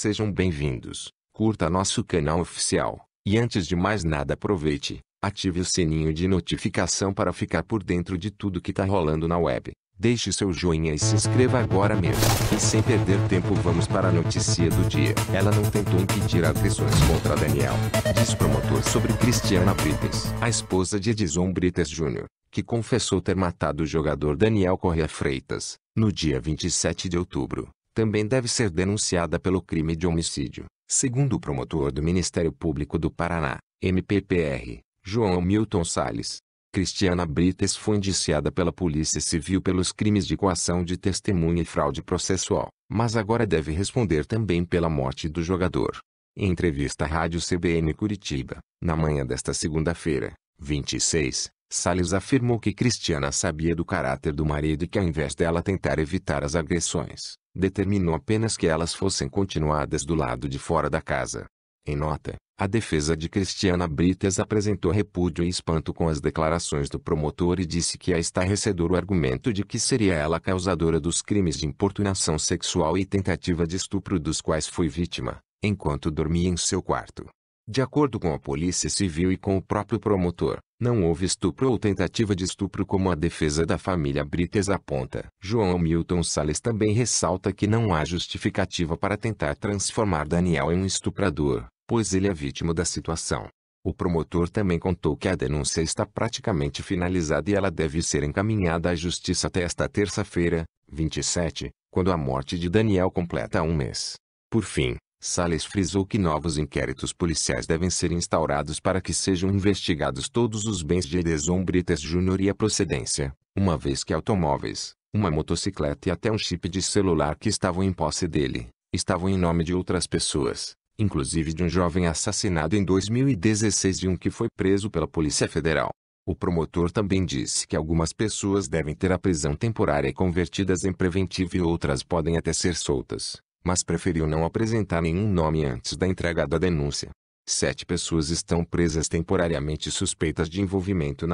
Sejam bem-vindos, curta nosso canal oficial, e antes de mais nada aproveite, ative o sininho de notificação para ficar por dentro de tudo que tá rolando na web. Deixe seu joinha e se inscreva agora mesmo. E sem perder tempo, vamos para a notícia do dia. Ela não tentou impedir agressões contra Daniel. Diz promotor sobre Cristiana Brites. A esposa de Edison Brites Jr., que confessou ter matado o jogador Daniel Correa Freitas, no dia 27 de outubro, também deve ser denunciada pelo crime de homicídio, segundo o promotor do Ministério Público do Paraná, MPPR, João Milton Sales. Cristiana Brites foi indiciada pela Polícia Civil pelos crimes de coação de testemunha e fraude processual, mas agora deve responder também pela morte do jogador. Em entrevista à Rádio CBN Curitiba, na manhã desta segunda-feira, 26, Salles afirmou que Cristiana sabia do caráter do marido e que ao invés dela tentar evitar as agressões, determinou apenas que elas fossem continuadas do lado de fora da casa. Em nota, a defesa de Cristiana Brites apresentou repúdio e espanto com as declarações do promotor e disse que é estarrecedor o argumento de que seria ela a causadora dos crimes de importunação sexual e tentativa de estupro dos quais foi vítima, enquanto dormia em seu quarto. De acordo com a Polícia Civil e com o próprio promotor, não houve estupro ou tentativa de estupro como a defesa da família Brites aponta. João Milton Sales também ressalta que não há justificativa para tentar transformar Daniel em um estuprador, pois ele é vítima da situação. O promotor também contou que a denúncia está praticamente finalizada e ela deve ser encaminhada à justiça até esta terça-feira, 27, quando a morte de Daniel completa um mês. Por fim, Salles frisou que novos inquéritos policiais devem ser instaurados para que sejam investigados todos os bens de Edson Brites Jr. e a procedência, uma vez que automóveis, uma motocicleta e até um chip de celular que estavam em posse dele, estavam em nome de outras pessoas, inclusive de um jovem assassinado em 2016 e um que foi preso pela Polícia Federal. O promotor também disse que algumas pessoas devem ter a prisão temporária convertidas em preventiva e outras podem até ser soltas mas preferiu não apresentar nenhum nome antes da entrega da denúncia. Sete pessoas estão presas temporariamente suspeitas de envolvimento na